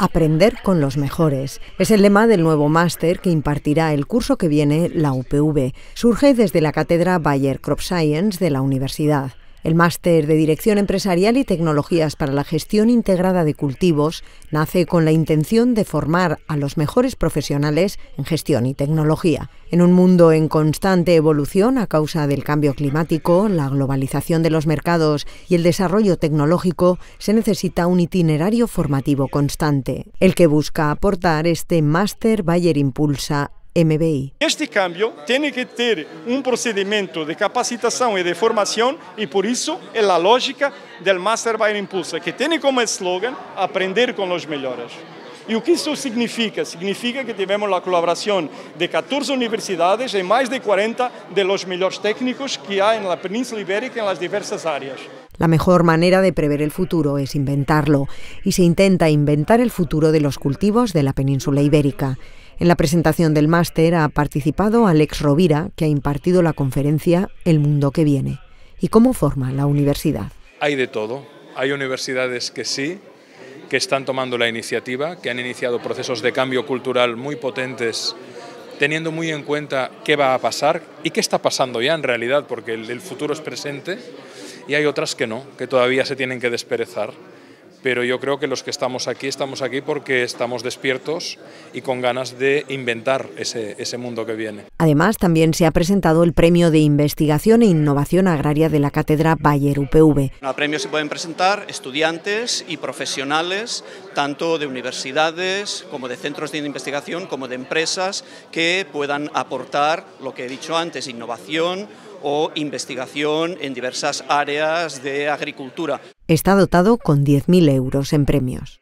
Aprender con los mejores es el lema del nuevo máster que impartirá el curso que viene la UPV. Surge desde la cátedra Bayer Crop Science de la universidad. El máster de Dirección Empresarial y Tecnologías para la Gestión Integrada de Cultivos nace con la intención de formar a los mejores profesionales en gestión y tecnología. En un mundo en constante evolución a causa del cambio climático, la globalización de los mercados y el desarrollo tecnológico, se necesita un itinerario formativo constante, el que busca aportar este máster Bayer Impulsa este cambio tiene que tener un procedimiento de capacitación y de formación y por eso es la lógica del Master by Impulsa, que tiene como eslogan aprender con los mejores. ¿Y qué que eso significa? Significa que tenemos la colaboración de 14 universidades y más de 40 de los mejores técnicos que hay en la Península Ibérica en las diversas áreas. La mejor manera de prever el futuro es inventarlo, y se intenta inventar el futuro de los cultivos de la península ibérica. En la presentación del máster ha participado Alex Rovira, que ha impartido la conferencia El mundo que viene y cómo forma la universidad. Hay de todo. Hay universidades que sí, que están tomando la iniciativa, que han iniciado procesos de cambio cultural muy potentes, teniendo muy en cuenta qué va a pasar y qué está pasando ya en realidad, porque el, futuro es presente, y hay otras que no, que todavía se tienen que desperezar pero yo creo que los que estamos aquí estamos aquí porque estamos despiertos y con ganas de inventar ese, mundo que viene. Además, también se ha presentado el Premio de Investigación e Innovación Agraria de la Cátedra Bayer UPV. A premio se pueden presentar estudiantes y profesionales, tanto de universidades como de centros de investigación, como de empresas que puedan aportar lo que he dicho antes, innovación o investigación en diversas áreas de agricultura. Está dotado con 10.000 euros en premios.